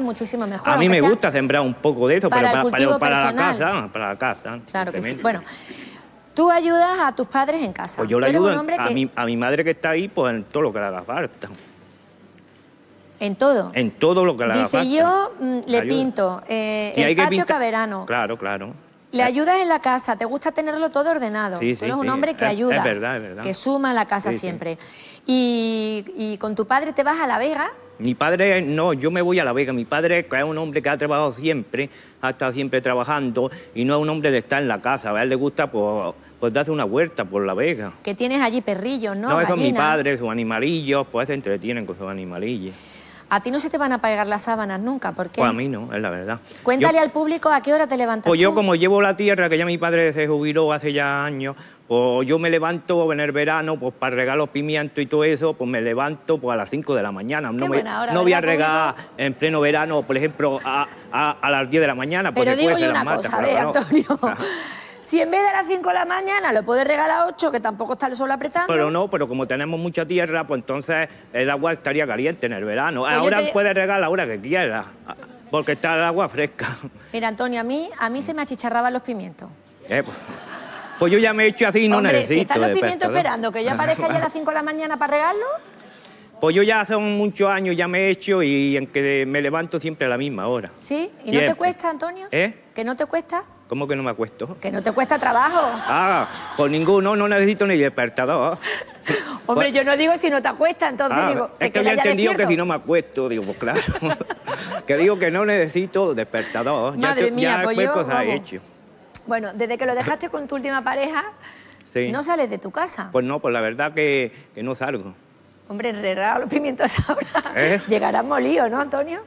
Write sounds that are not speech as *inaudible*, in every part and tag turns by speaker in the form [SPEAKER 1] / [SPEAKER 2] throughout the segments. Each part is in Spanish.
[SPEAKER 1] muchísimo mejor. A mí me gusta
[SPEAKER 2] sembrar un poco de eso, pero para, la casa, para la casa. Claro que sí. Bueno,
[SPEAKER 1] tú ayudas a tus padres en casa. Pues yo le ayudo
[SPEAKER 2] a, mi, madre que está ahí, pues en todo lo que le haga falta. ¿En todo? En todo lo que le haga falta. Dice, yo
[SPEAKER 1] mm, le pinto eh, el patio caverano.
[SPEAKER 2] Claro, claro.
[SPEAKER 1] Le eh. ayudas en la casa, te gusta tenerlo todo ordenado. Sí, Tú eres un hombre que ayuda,
[SPEAKER 2] verdad, que suma
[SPEAKER 1] en la casa siempre. Y, y, con tu padre te vas a La Vega.
[SPEAKER 2] Mi padre, no, yo me voy a La Vega. Mi padre es un hombre que ha trabajado siempre, ha estado siempre trabajando y no es un hombre de estar en la casa. A él le gusta pues, pues darse una vuelta por La Vega.
[SPEAKER 1] Que tienes allí perrillos, ¿no? No, es mi padre,
[SPEAKER 2] sus animalillos, pues se entretienen con sus animalillos.
[SPEAKER 1] A ti no se te van a pagar las sábanas nunca, ¿por qué? Pues a
[SPEAKER 2] mí no, es la verdad. Cuéntale al
[SPEAKER 1] público a qué hora te levantas Pues yo
[SPEAKER 2] como llevo la tierra, que ya mi padre se jubiló hace ya años, pues yo me levanto en el verano, pues para los pimientos y todo eso, pues me levanto pues a las 5 de la mañana. no, voy a regar en pleno verano, por ejemplo, a, las 10 de la mañana. Pues Pero digo yo una cosa, ¿eh, Antonio...
[SPEAKER 1] *laughs* Si en vez de a las 5 de la mañana lo puedes regar a 8, que tampoco está el sol apretando. Pero
[SPEAKER 2] no, pero como tenemos mucha tierra, pues entonces el agua estaría caliente en el verano. Pues ahora te... regar regalar hora que quieras, porque está el agua fresca.
[SPEAKER 1] Mira, Antonio, a mí, a mí se me achicharraban los pimientos.
[SPEAKER 2] Eh, pues, pues... yo ya me he hecho así y no Hombre, necesito. Si están los pimientos esperando que yo aparezca ya a las
[SPEAKER 1] 5 de la mañana para regarlo.
[SPEAKER 2] Pues yo ya hace muchos años ya me he hecho y en que me levanto siempre a la misma hora. ¿Sí? ¿Y no te
[SPEAKER 1] cuesta, Antonio? ¿Eh? ¿Que no te cuesta?
[SPEAKER 2] ¿Cómo que no me acuesto? Que no
[SPEAKER 1] te cuesta trabajo.
[SPEAKER 2] Ah, Con ninguno, no necesito ni despertador. *laughs* Hombre, yo
[SPEAKER 1] no digo si no te acuesta, entonces ah, digo. Es que yo entendido que si
[SPEAKER 2] no me acuesto, digo, pues claro. *laughs* *laughs* que digo que no necesito despertador. Madre mía, ya pues cosas he hecho.
[SPEAKER 1] Bueno, desde que lo dejaste con tu última pareja, sí. ¿no sales de tu casa?
[SPEAKER 2] Pues no, pues la verdad que, no salgo.
[SPEAKER 1] Hombre, enredado los pimientos ahora.
[SPEAKER 2] ¿Eh? Llegarán Llegarás ¿no, Antonio?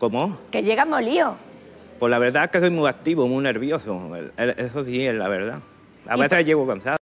[SPEAKER 2] ¿Cómo?
[SPEAKER 1] Que llega molío.
[SPEAKER 2] Pues la verdad es que soy muy activo, muy nervioso. Eso sí es la verdad. A veces llego cansado.